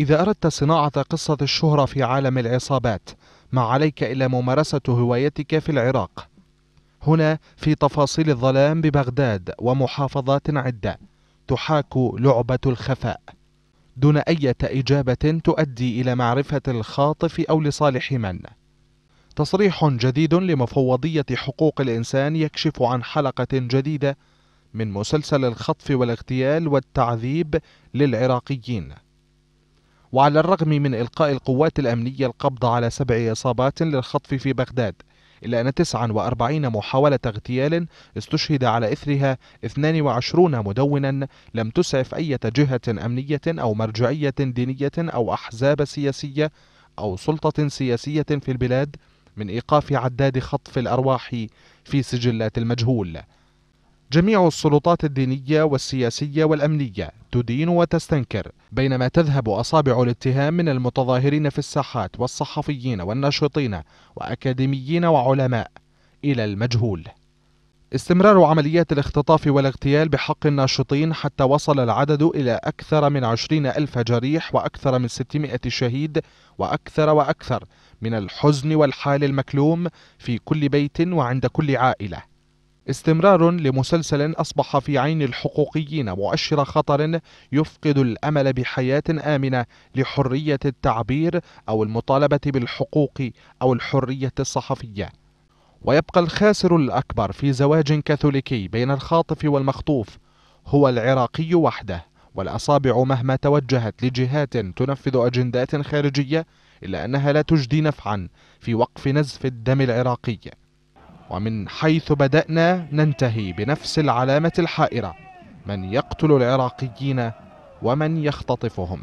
إذا أردت صناعة قصة الشهرة في عالم العصابات ما عليك إلا ممارسة هوايتك في العراق هنا في تفاصيل الظلام ببغداد ومحافظات عدة تحاك لعبة الخفاء دون أي إجابة تؤدي إلى معرفة الخاطف أو لصالح من تصريح جديد لمفوضية حقوق الإنسان يكشف عن حلقة جديدة من مسلسل الخطف والاغتيال والتعذيب للعراقيين وعلى الرغم من إلقاء القوات الأمنية القبض على سبع إصابات للخطف في بغداد إلا أن 49 محاولة اغتيال استشهد على إثرها 22 مدونا لم تسعف أي جهة أمنية أو مرجعية دينية أو أحزاب سياسية أو سلطة سياسية في البلاد من إيقاف عداد خطف الأرواح في سجلات المجهول جميع السلطات الدينية والسياسية والأمنية تدين وتستنكر بينما تذهب أصابع الاتهام من المتظاهرين في الساحات والصحفيين والناشطين وأكاديميين وعلماء إلى المجهول استمرار عمليات الاختطاف والاغتيال بحق الناشطين حتى وصل العدد إلى أكثر من عشرين ألف جريح وأكثر من 600 شهيد وأكثر وأكثر من الحزن والحال المكلوم في كل بيت وعند كل عائلة استمرار لمسلسل أصبح في عين الحقوقيين مؤشر خطر يفقد الأمل بحياة آمنة لحرية التعبير أو المطالبة بالحقوق أو الحرية الصحفية ويبقى الخاسر الأكبر في زواج كاثوليكي بين الخاطف والمخطوف هو العراقي وحده والأصابع مهما توجهت لجهات تنفذ أجندات خارجية إلا أنها لا تجدي نفعا في وقف نزف الدم العراقي ومن حيث بدأنا ننتهي بنفس العلامة الحائرة من يقتل العراقيين ومن يختطفهم